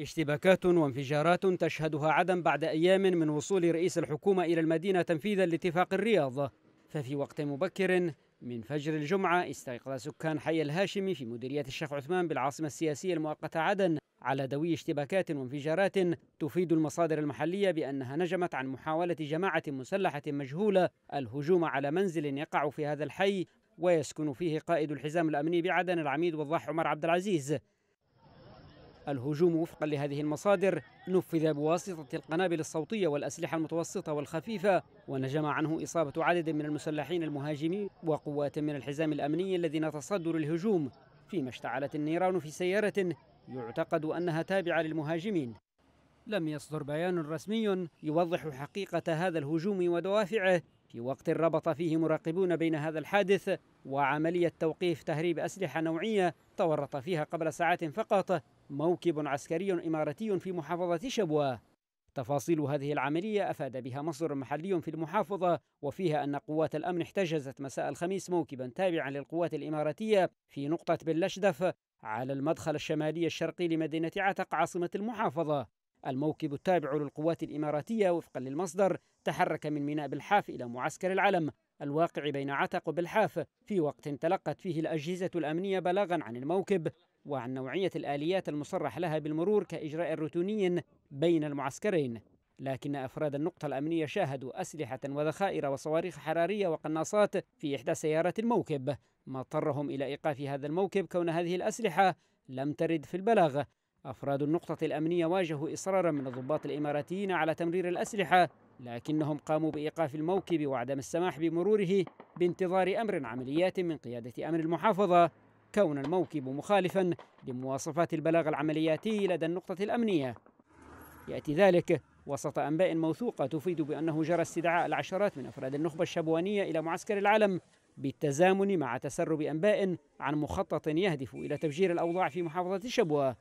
اشتباكات وانفجارات تشهدها عدن بعد أيام من وصول رئيس الحكومة إلى المدينة تنفيذا لاتفاق الرياض ففي وقت مبكر من فجر الجمعة استيقظ سكان حي الهاشمي في مديرية الشيخ عثمان بالعاصمة السياسية المؤقتة عدن على دوي اشتباكات وانفجارات تفيد المصادر المحلية بأنها نجمت عن محاولة جماعة مسلحة مجهولة الهجوم على منزل يقع في هذا الحي ويسكن فيه قائد الحزام الأمني بعدن العميد والضاح عمر عبد العزيز الهجوم وفقا لهذه المصادر نفذ بواسطة القنابل الصوتية والأسلحة المتوسطة والخفيفة ونجم عنه إصابة عدد من المسلحين المهاجمين وقوات من الحزام الأمني الذين تصدوا الهجوم فيما اشتعلت النيران في سيارة يعتقد أنها تابعة للمهاجمين لم يصدر بيان رسمي يوضح حقيقة هذا الهجوم ودوافعه في وقت ربط فيه مراقبون بين هذا الحادث وعملية توقيف تهريب أسلحة نوعية تورط فيها قبل ساعات فقط موكب عسكري إماراتي في محافظة شبوة تفاصيل هذه العملية أفاد بها مصدر محلي في المحافظة وفيها أن قوات الأمن احتجزت مساء الخميس موكبا تابعا للقوات الإماراتية في نقطة باللشدف على المدخل الشمالي الشرقي لمدينة عتق عاصمة المحافظة الموكب التابع للقوات الإماراتية وفقا للمصدر تحرك من ميناء بالحاف إلى معسكر العلم الواقع بين عتق وبالحاف في وقت تلقت فيه الأجهزة الأمنية بلاغا عن الموكب وعن نوعية الآليات المصرح لها بالمرور كإجراء روتيني بين المعسكرين لكن أفراد النقطة الأمنية شاهدوا أسلحة وذخائر وصواريخ حرارية وقناصات في إحدى سيارات الموكب ما اضطرهم إلى إيقاف هذا الموكب كون هذه الأسلحة لم ترد في البلاغ أفراد النقطة الأمنية واجهوا إصرارا من الضباط الإماراتيين على تمرير الأسلحة لكنهم قاموا بإيقاف الموكب وعدم السماح بمروره بانتظار أمر عمليات من قيادة أمن المحافظة كون الموكب مخالفا لمواصفات البلاغ العملياتي لدى النقطة الأمنية يأتي ذلك وسط أنباء موثوقة تفيد بأنه جرى استدعاء العشرات من أفراد النخبة الشبوانية إلى معسكر العلم بالتزامن مع تسرب أنباء عن مخطط يهدف إلى تفجير الأوضاع في محافظة الشبوة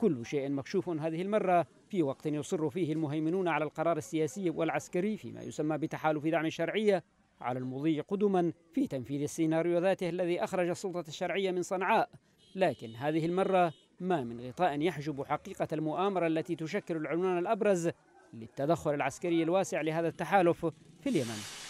كل شيء مكشوف هذه المرة في وقت يصر فيه المهيمنون على القرار السياسي والعسكري فيما يسمى بتحالف دعم الشرعية على المضي قدما في تنفيذ السيناريو ذاته الذي أخرج السلطة الشرعية من صنعاء لكن هذه المرة ما من غطاء يحجب حقيقة المؤامرة التي تشكل العنوان الأبرز للتدخل العسكري الواسع لهذا التحالف في اليمن